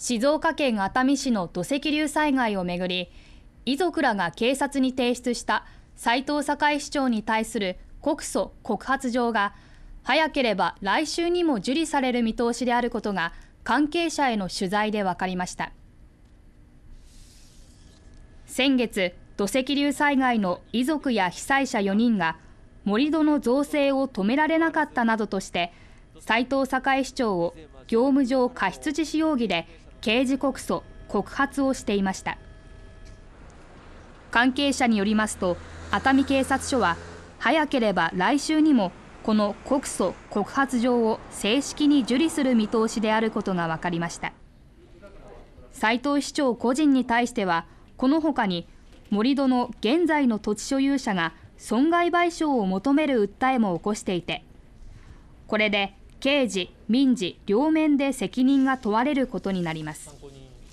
静岡県熱海市の土石流災害をめぐり遺族らが警察に提出した斉藤堺市長に対する告訴・告発状が早ければ来週にも受理される見通しであることが関係者への取材で分かりました先月土石流災害の遺族や被災者4人が盛り土の造成を止められなかったなどとして斉藤栄市長を業務上過失致死容疑で刑事告訴告発をしていました関係者によりますと熱海警察署は早ければ来週にもこの告訴告発状を正式に受理する見通しであることが分かりました斉藤市長個人に対してはこのほかに盛り土の現在の土地所有者が損害賠償を求める訴えも起こしていてこれで刑事、民事両面で責任が問われることになります。